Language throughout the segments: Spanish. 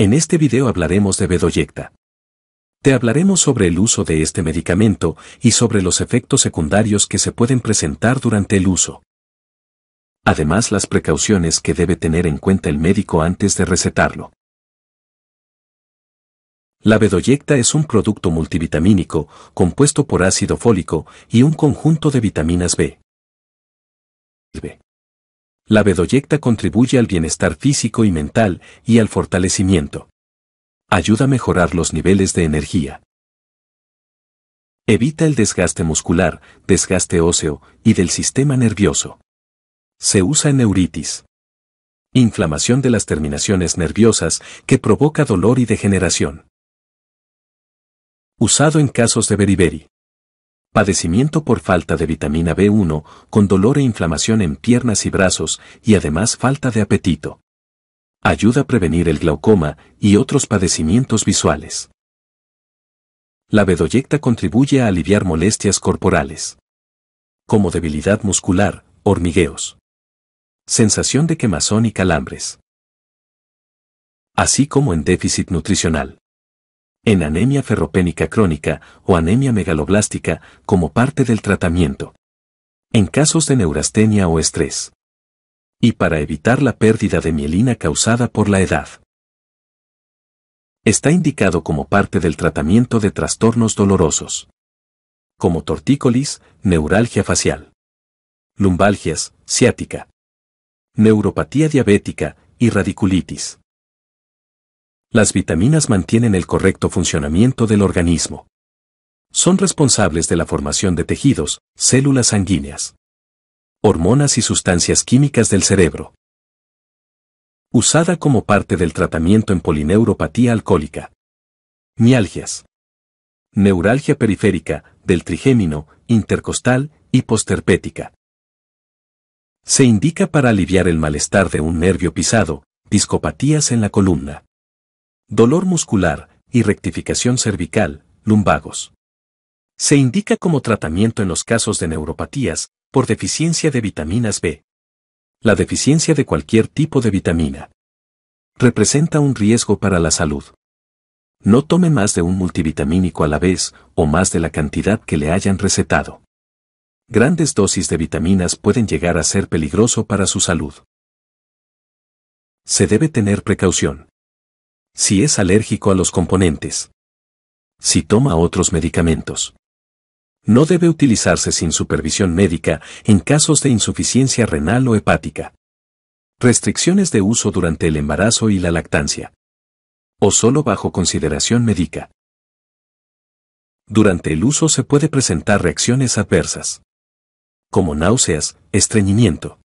En este video hablaremos de Bedoyecta. Te hablaremos sobre el uso de este medicamento y sobre los efectos secundarios que se pueden presentar durante el uso. Además las precauciones que debe tener en cuenta el médico antes de recetarlo. La Bedoyecta es un producto multivitamínico compuesto por ácido fólico y un conjunto de vitaminas B. B. La bedoyecta contribuye al bienestar físico y mental y al fortalecimiento. Ayuda a mejorar los niveles de energía. Evita el desgaste muscular, desgaste óseo y del sistema nervioso. Se usa en neuritis. Inflamación de las terminaciones nerviosas que provoca dolor y degeneración. Usado en casos de beriberi. Padecimiento por falta de vitamina B1, con dolor e inflamación en piernas y brazos, y además falta de apetito. Ayuda a prevenir el glaucoma y otros padecimientos visuales. La bedoyecta contribuye a aliviar molestias corporales, como debilidad muscular, hormigueos, sensación de quemazón y calambres, así como en déficit nutricional en anemia ferropénica crónica o anemia megaloblástica como parte del tratamiento. En casos de neurastenia o estrés. Y para evitar la pérdida de mielina causada por la edad. Está indicado como parte del tratamiento de trastornos dolorosos. Como tortícolis, neuralgia facial. Lumbalgias, ciática. Neuropatía diabética y radiculitis. Las vitaminas mantienen el correcto funcionamiento del organismo. Son responsables de la formación de tejidos, células sanguíneas, hormonas y sustancias químicas del cerebro. Usada como parte del tratamiento en polineuropatía alcohólica. Mialgias. Neuralgia periférica, del trigémino, intercostal y posterpética. Se indica para aliviar el malestar de un nervio pisado, discopatías en la columna dolor muscular y rectificación cervical, lumbagos. Se indica como tratamiento en los casos de neuropatías por deficiencia de vitaminas B. La deficiencia de cualquier tipo de vitamina representa un riesgo para la salud. No tome más de un multivitamínico a la vez o más de la cantidad que le hayan recetado. Grandes dosis de vitaminas pueden llegar a ser peligroso para su salud. Se debe tener precaución si es alérgico a los componentes, si toma otros medicamentos. No debe utilizarse sin supervisión médica en casos de insuficiencia renal o hepática. Restricciones de uso durante el embarazo y la lactancia. O solo bajo consideración médica. Durante el uso se puede presentar reacciones adversas. Como náuseas, estreñimiento.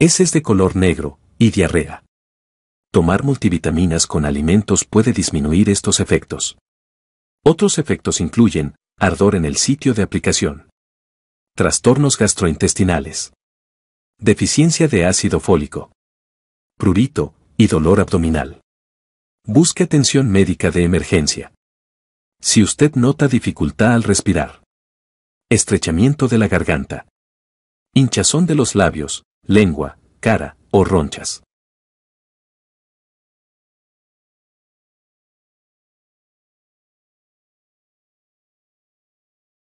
Heces de color negro y diarrea. Tomar multivitaminas con alimentos puede disminuir estos efectos. Otros efectos incluyen ardor en el sitio de aplicación, trastornos gastrointestinales, deficiencia de ácido fólico, prurito y dolor abdominal. Busque atención médica de emergencia. Si usted nota dificultad al respirar, estrechamiento de la garganta, hinchazón de los labios, lengua, cara o ronchas.